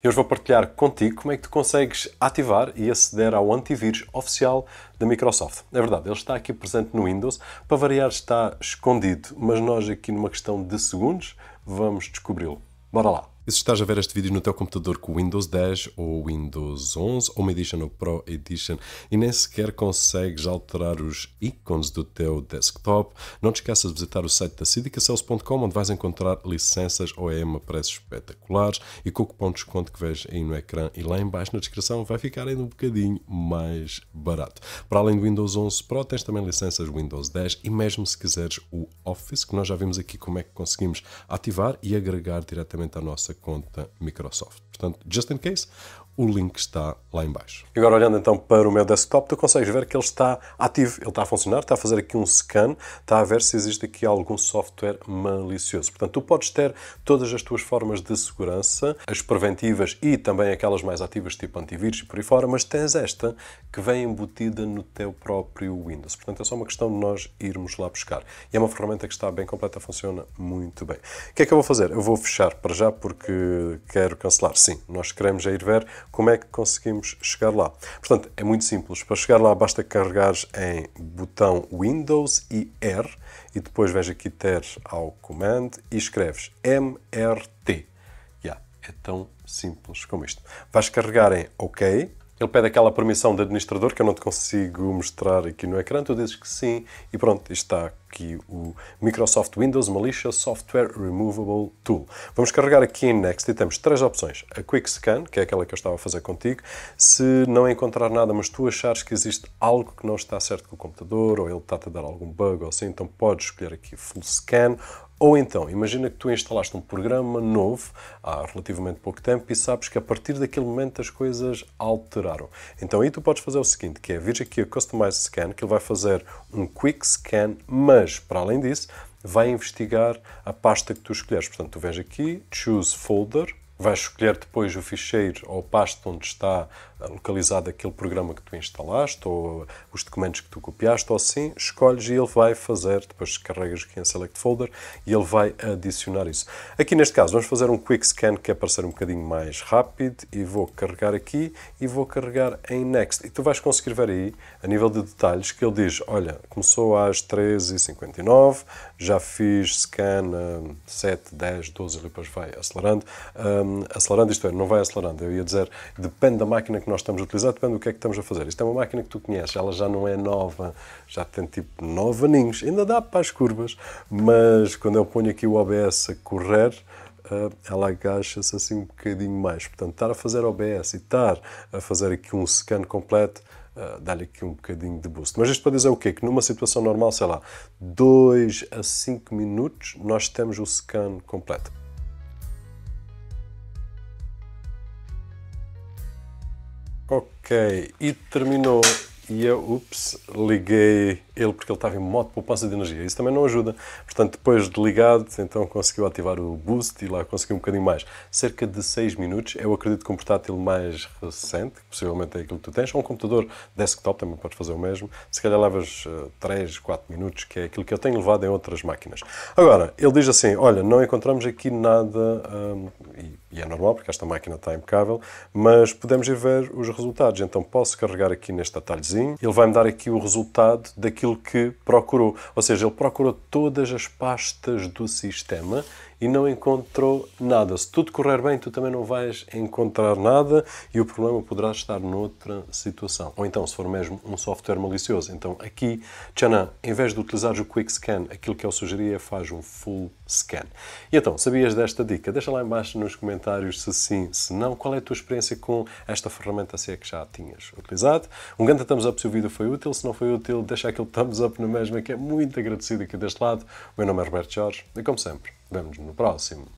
Eu hoje vou partilhar contigo como é que tu consegues ativar e aceder ao antivírus oficial da Microsoft. É verdade, ele está aqui presente no Windows, para variar está escondido, mas nós aqui numa questão de segundos vamos descobri-lo. Bora lá! E se estás a ver este vídeo no teu computador com Windows 10 ou Windows 11 uma Edition ou Pro Edition e nem sequer consegues alterar os ícones do teu desktop, não te esqueças de visitar o site da sidicacels.com onde vais encontrar licenças OEM a preços espetaculares e com o cupom de desconto que vês aí no ecrã e lá embaixo na descrição vai ficar ainda um bocadinho mais barato. Para além do Windows 11 Pro tens também licenças Windows 10 e mesmo se quiseres o Office, que nós já vimos aqui como é que conseguimos ativar e agregar diretamente à nossa conta Microsoft. Portanto, just in case, o link está lá embaixo. E agora olhando então para o meu desktop, tu consegues ver que ele está ativo, ele está a funcionar, está a fazer aqui um scan, está a ver se existe aqui algum software malicioso. Portanto, tu podes ter todas as tuas formas de segurança, as preventivas e também aquelas mais ativas, tipo antivírus e por aí fora, mas tens esta que vem embutida no teu próprio Windows. Portanto, é só uma questão de nós irmos lá buscar. E é uma ferramenta que está bem completa, funciona muito bem. O que é que eu vou fazer? Eu vou fechar para já porque que quero cancelar. Sim, nós queremos é ir ver como é que conseguimos chegar lá. Portanto, é muito simples. Para chegar lá, basta carregar em botão Windows e R e depois vais aqui ter ao Command e escreves MRT. Yeah, é tão simples como isto. Vais carregar em OK ele pede aquela permissão de administrador que eu não te consigo mostrar aqui no ecrã. Tu dizes que sim e pronto, está aqui o Microsoft Windows Malicious Software Removable Tool. Vamos carregar aqui em Next e temos três opções. A Quick Scan, que é aquela que eu estava a fazer contigo. Se não encontrar nada, mas tu achares que existe algo que não está certo com o computador ou ele está-te a dar algum bug ou assim, então podes escolher aqui Full Scan ou então, imagina que tu instalaste um programa novo há relativamente pouco tempo e sabes que a partir daquele momento as coisas alteraram. Então aí tu podes fazer o seguinte, que é vir aqui a Customize Scan, que ele vai fazer um Quick Scan, mas para além disso vai investigar a pasta que tu escolheres. Portanto, tu vens aqui, Choose Folder, vai escolher depois o ficheiro ou pasta onde está localizado aquele programa que tu instalaste ou os documentos que tu copiaste ou assim, escolhes e ele vai fazer, depois carregas aqui em Select Folder e ele vai adicionar isso. Aqui neste caso vamos fazer um Quick Scan que é para ser um bocadinho mais rápido e vou carregar aqui e vou carregar em Next e tu vais conseguir ver aí a nível de detalhes que ele diz, olha, começou às 13h59, já fiz scan 7, 10, 12 depois vai acelerando, um, Hum, acelerando, isto é, não vai acelerando. Eu ia dizer, depende da máquina que nós estamos a utilizar, depende do que é que estamos a fazer. Isto é uma máquina que tu conheces, ela já não é nova, já tem tipo nove aninhos, ainda dá para as curvas, mas quando eu ponho aqui o OBS a correr, eh, ela agacha-se assim um bocadinho mais. Portanto, estar a fazer OBS e estar a fazer aqui um scan completo eh, dá-lhe aqui um bocadinho de boost. Mas isto para dizer o quê? Que numa situação normal, sei lá, 2 a 5 minutos, nós temos o scan completo. Ok, e terminou. E eu, ups, liguei ele porque ele estava em modo de poupança de energia. Isso também não ajuda. Portanto, depois de ligado, então conseguiu ativar o boost e lá conseguiu um bocadinho mais. Cerca de 6 minutos. Eu acredito que um portátil mais recente, possivelmente é aquilo que tu tens, ou um computador desktop, também podes fazer o mesmo. Se calhar levas 3, eh, 4 minutos, que é aquilo que eu tenho levado em outras máquinas. Agora, ele diz assim, olha, não encontramos aqui nada... Hum, e, e é normal porque esta máquina está impecável, mas podemos ir ver os resultados. Então posso carregar aqui neste atalhozinho, ele vai-me dar aqui o resultado daquilo que procurou. Ou seja, ele procurou todas as pastas do sistema e não encontrou nada. Se tudo correr bem, tu também não vais encontrar nada e o problema poderá estar noutra situação. Ou então, se for mesmo um software malicioso. Então, aqui, Tchanan, em vez de utilizar o Quick Scan, aquilo que eu sugeria é faz um full scan. E então, sabias desta dica? Deixa lá embaixo nos comentários se sim, se não. Qual é a tua experiência com esta ferramenta, se é que já tinhas utilizado? Um grande thumbs up se o vídeo foi útil. Se não foi útil, deixa aquele thumbs up na mesma, que é muito agradecido aqui deste lado. O meu nome é Roberto Jorge e, como sempre, vemos-nos no próximo.